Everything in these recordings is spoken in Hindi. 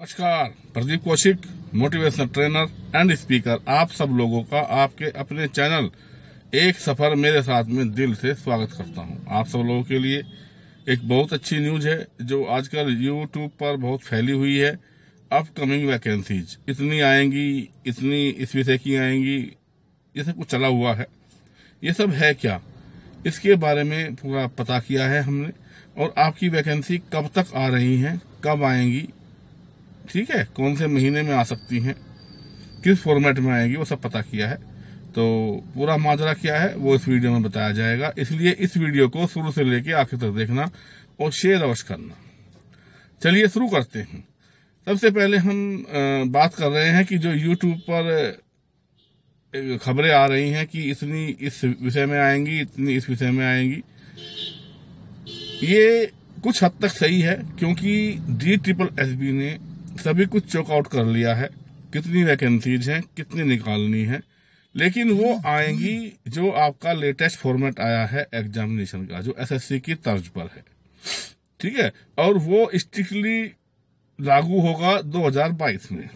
नमस्कार Pradeep Kaushik motivational trainer and speaker आप सब लोगों का आपके अपने चैनल एक सफर मेरे साथ में दिल से स्वागत करता हूं आप सब लोगों के लिए एक बहुत अच्छी न्यूज है जो आजकल यूट्यूब पर बहुत फैली हुई है अपकमिंग वैकेंसीज इतनी आएंगी इतनी इस विषय की आएंगी ये सब कुछ चला हुआ है ये सब है क्या इसके बारे में पूरा पता किया है हमने और आपकी वैकेंसी कब तक आ रही है कब आएंगी ठीक है कौन से महीने में आ सकती हैं किस फॉर्मेट में आएगी वो सब पता किया है तो पूरा माजरा क्या है वो इस वीडियो में बताया जाएगा इसलिए इस वीडियो को शुरू से लेकर आखिर तक देखना और शेयर अवश्य करना चलिए शुरू करते हैं सबसे पहले हम बात कर रहे हैं कि जो YouTube पर खबरें आ रही हैं कि इतनी इस विषय में आएंगी इतनी इस विषय में आएंगी ये कुछ हद तक सही है क्योंकि डी ट्रिपल एस बी ने सभी कुछ चेकआउट कर लिया है कितनी वैकेंसीज हैं कितनी निकालनी है लेकिन वो आएंगी जो आपका लेटेस्ट फॉर्मेट आया है एग्जामिनेशन का जो एसएससी की तर्ज पर है ठीक है और वो स्ट्रिक्टली लागू होगा 2022 में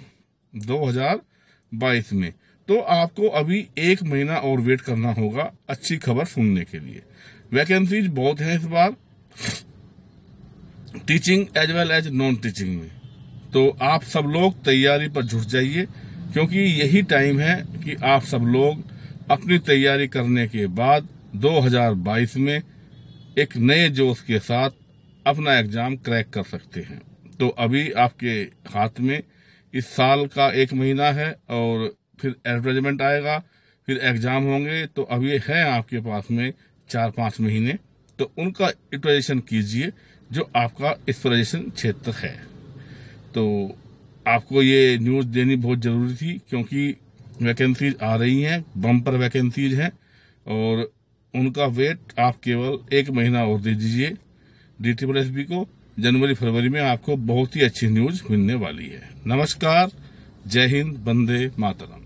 2022 में तो आपको अभी एक महीना और वेट करना होगा अच्छी खबर सुनने के लिए वैकेंसीज बहुत है इस बार teaching as well as non teaching में तो आप सब लोग तैयारी पर जुट जाइए क्योंकि यही टाइम है कि आप सब लोग अपनी तैयारी करने के बाद 2022 में एक नए जोश के साथ अपना एग्जाम क्रैक कर सकते हैं तो अभी आपके हाथ में इस साल का एक महीना है और फिर एडवर्टाइजमेंट आएगा फिर एग्जाम होंगे तो अभी है आपके पास में चार पांच महीने तो उनका यूटिलाइजेशन कीजिए जो आपका स्पेशलाइजेशन क्षेत्र है तो आपको ये न्यूज़ देनी बहुत ज़रूरी थी क्योंकि वैकेंसीज आ रही हैं बम्पर वैकेंसीज हैं और उनका वेट आप केवल एक महीना और दे दीजिए डी ट्रिपल एस बी को जनवरी फरवरी में आपको बहुत ही अच्छी न्यूज मिलने वाली है नमस्कार जय हिंद बंदे मातरम